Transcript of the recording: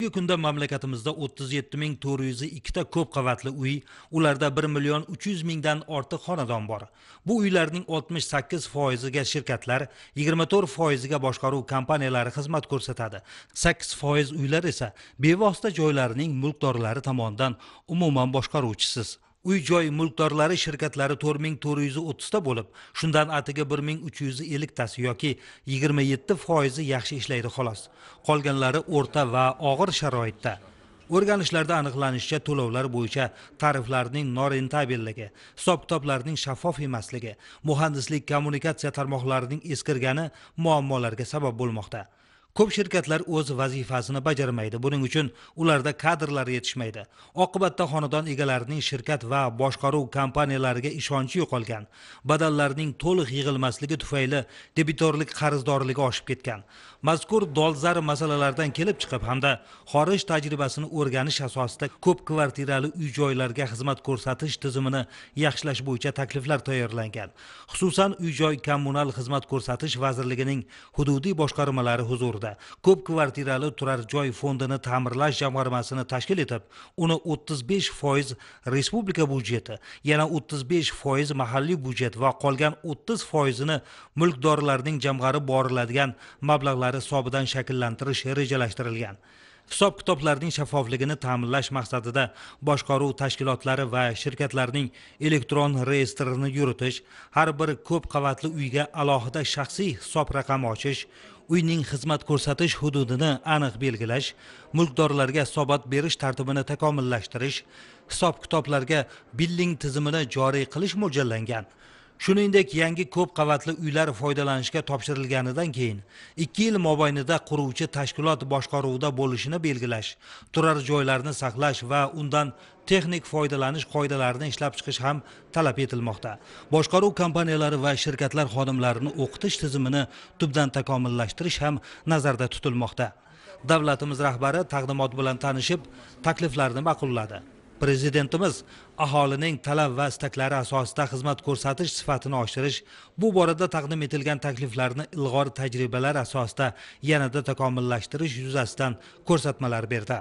bugungi kunda mamlakatimizda o'ttiz yetti ming to'rt yuz ikkita ko'p qavatli uy ularda bir million uch yuz mingdan ortiq xonadon bor bu uylarning oltmish sakkiz foiziga shirkatlar yigirma to'rt foiziga boshqaruv kompaniyalari xizmat ko'rsatadi sakkiz foiz uylar esa bevosita joylarning mulkdorlari tomonidan umuman boshqaruvchisiz uy joy mulkdorlari shirkatlari to'rt ming to'rt yuz o'ttizta bo'lib shundan atigi bir ming uch yuz elliktasi yoki yigirma yetti foizi yaxshi ishlaydi xolos qolganlari o'rta va og'ir sharoitda o'rganishlarda aniqlanishicha to'lovlar bo'yicha tariflarning norentabelligi hisob kitoblarning shaffof emasligi muhandislik kommunikatsiya tarmoqlarining eskirgani muammolarga sabab bo'lmoqda ko'p shirkatlar o'z vazifasini bajarmaydi buning uchun ularda kadrlar yetishmaydi oqibatda xonadon egalarining shirkat va boshqaruv kompaniyalariga ishonchi yo'qolgan badallarning to'liq yig'ilmasligi tufayli debitorlik qarzdorligi oshib ketgan mazkur dolzarb masalalardan kelib chiqib hamda xorij tajribasini o'rganish asosida ko'p kvartirali uy joylarga xizmat ko'rsatish tizimini yaxshilash bo'yicha takliflar tayyorlangan xususan uy joy kommunal xizmat ko'rsatish vazirligining hududiy boshqarmalari huzurida davrida ko'p kvartirali turar joy fondini ta'mirlash jamg'armasini tashkil etib uni o'ttiz besh foiz respublika byudjeti yana o'ttiz besh foiz mahalliy byudjet va qolgan o'ttiz foizini mulkdorlarning jamg'arib boriladigan mablag'lari hisobidan shakllantirish rejalashtirilgan hisob kitoblarning shaffofligini ta'minlash maqsadida boshqaruv tashkilotlari va shirkatlarning elektron reyestrini yuritish har bir ko'p qavatli uyga alohida shaxsiy hisob raqami ochish uyning xizmat ko'rsatish hududini aniq belgilash mulkdorlarga hisobot berish tartibini takomillashtirish hisob kitoblarga billing tizimini joriy qilish mo'ljallangan shuningdek yangi ko'p qavatli uylar foydalanishga topshirilganidan keyin ikki yil mobaynida quruvchi tashkilot boshqaruvida bo'lishini belgilash turar joylarni saqlash va undan texnik foydalanish qoidalarini ishlab chiqish ham talab etilmoqda boshqaruv kompaniyalari va shirkatlar xodimlarini o'qitish tizimini tubdan takomillashtirish ham nazarda tutilmoqda davlatimiz rahbari taqdimot bilan tanishib takliflarni ma'qulladi prezidentimiz aholining talab va istaklari asosida xizmat ko'rsatish sifatini oshirish bu borada taqdim etilgan takliflarni ilg'or tajribalar asosida yanada takomillashtirish yuzasidan ko'rsatmalar berdi